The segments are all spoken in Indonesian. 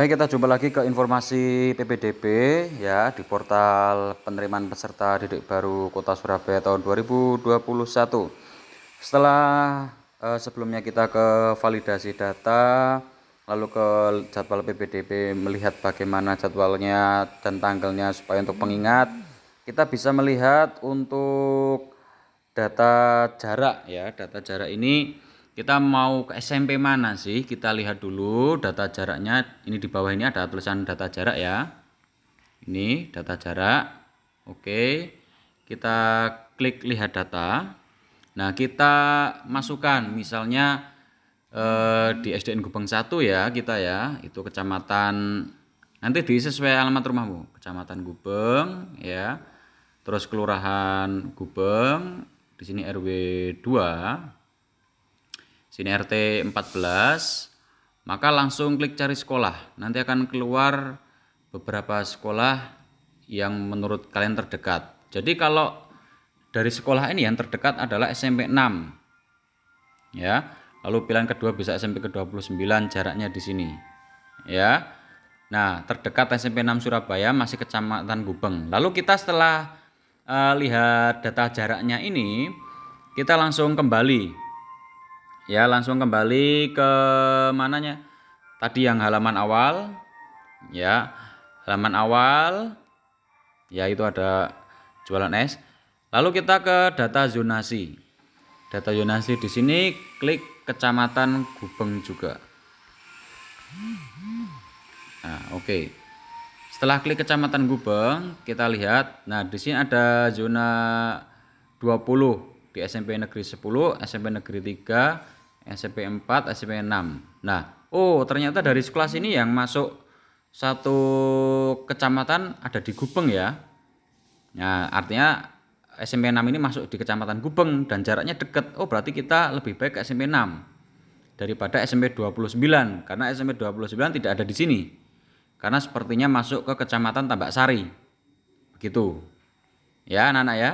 Baik, kita jumpa lagi ke informasi PPDB ya di portal penerimaan peserta didik baru Kota Surabaya tahun 2021. Setelah eh, sebelumnya kita ke validasi data, lalu ke jadwal PPDB melihat bagaimana jadwalnya dan tanggalnya supaya untuk pengingat, kita bisa melihat untuk data jarak ya, data jarak ini kita mau ke SMP mana sih? Kita lihat dulu data jaraknya. Ini di bawah ini ada tulisan data jarak ya. Ini data jarak. Oke. Kita klik lihat data. Nah, kita masukkan misalnya eh, di SDN Gubeng 1 ya kita ya. Itu kecamatan nanti di sesuai alamat rumahmu. Kecamatan Gubeng ya. Terus kelurahan Gubeng, di sini RW 2 sini RT 14 maka langsung klik cari sekolah nanti akan keluar beberapa sekolah yang menurut kalian terdekat jadi kalau dari sekolah ini yang terdekat adalah SMP 6 ya lalu pilihan kedua bisa SMP ke-29 jaraknya di sini ya Nah, terdekat SMP 6 Surabaya masih Kecamatan Gubeng. Lalu kita setelah uh, lihat data jaraknya ini, kita langsung kembali Ya, langsung kembali ke mananya? Tadi yang halaman awal. Ya, halaman awal. Ya, itu ada jualan es. Lalu kita ke data zonasi. Data zonasi di sini klik kecamatan Gubeng juga. Nah, oke. Okay. Setelah klik kecamatan Gubeng, kita lihat. Nah, di sini ada zona 20 di SMP Negeri 10, SMP Negeri 3, SMP 4, SMP 6. Nah, oh ternyata dari sekelas ini yang masuk satu kecamatan ada di Gubeng ya. Nah, artinya SMP 6 ini masuk di Kecamatan Gubeng dan jaraknya dekat. Oh, berarti kita lebih baik ke SMP 6 daripada SMP 29 karena SMP 29 tidak ada di sini. Karena sepertinya masuk ke Kecamatan Tambak Sari. Begitu. Ya, anak-anak ya.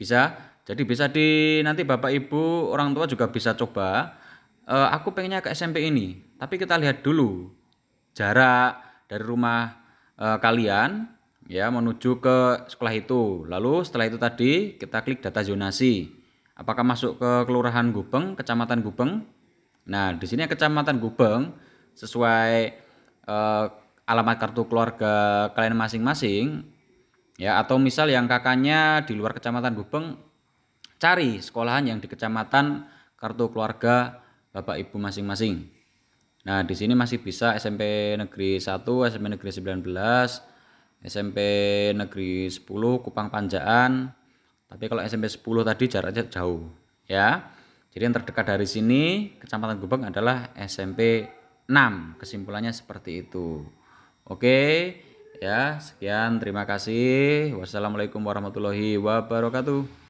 Bisa jadi bisa di nanti Bapak Ibu orang tua juga bisa coba e, aku pengennya ke SMP ini. Tapi kita lihat dulu jarak dari rumah e, kalian ya menuju ke sekolah itu. Lalu setelah itu tadi kita klik data zonasi. Apakah masuk ke Kelurahan Gubeng, Kecamatan Gubeng? Nah, di sini Kecamatan Gubeng sesuai e, alamat kartu keluarga kalian masing-masing ya atau misal yang kakaknya di luar Kecamatan Gubeng cari sekolahan yang di kecamatan kartu keluarga Bapak Ibu masing-masing. Nah, di sini masih bisa SMP Negeri 1, SMP Negeri 19, SMP Negeri 10 Kupang Panjaan. Tapi kalau SMP 10 tadi jaraknya jauh, ya. Jadi yang terdekat dari sini Kecamatan Gubeng adalah SMP 6. Kesimpulannya seperti itu. Oke, ya. Sekian, terima kasih. Wassalamualaikum warahmatullahi wabarakatuh.